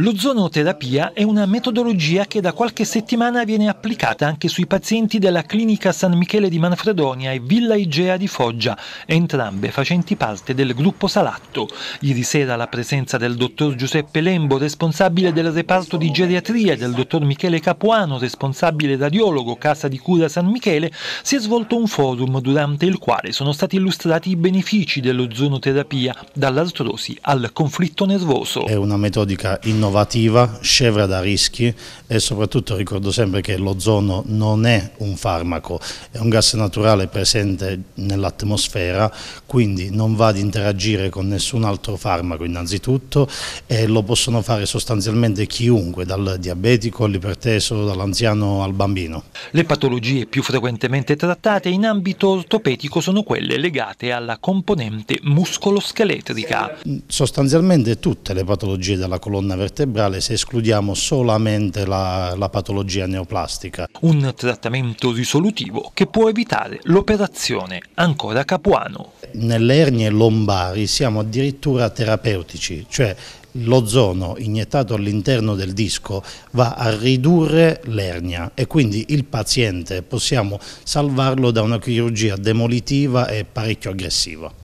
L'ozonoterapia è una metodologia che da qualche settimana viene applicata anche sui pazienti della clinica San Michele di Manfredonia e Villa Igea di Foggia, entrambe facenti parte del gruppo Salatto. Ieri sera la presenza del dottor Giuseppe Lembo, responsabile del reparto di geriatria, e del dottor Michele Capuano, responsabile radiologo Casa di Cura San Michele, si è svolto un forum durante il quale sono stati illustrati i benefici dell'ozonoterapia, dall'artrosi al conflitto nervoso. È una metodica innovativa innovativa, scevra da rischi e soprattutto ricordo sempre che l'ozono non è un farmaco, è un gas naturale presente nell'atmosfera, quindi non va ad interagire con nessun altro farmaco innanzitutto e lo possono fare sostanzialmente chiunque, dal diabetico all'iperteso, dall'anziano al bambino. Le patologie più frequentemente trattate in ambito ortopedico sono quelle legate alla componente muscoloscheletrica. Sostanzialmente tutte le patologie della colonna vertebrale vertebrale se escludiamo solamente la, la patologia neoplastica. Un trattamento risolutivo che può evitare l'operazione ancora Capuano. Nelle ernie lombari siamo addirittura terapeutici, cioè l'ozono iniettato all'interno del disco va a ridurre l'ernia e quindi il paziente possiamo salvarlo da una chirurgia demolitiva e parecchio aggressiva.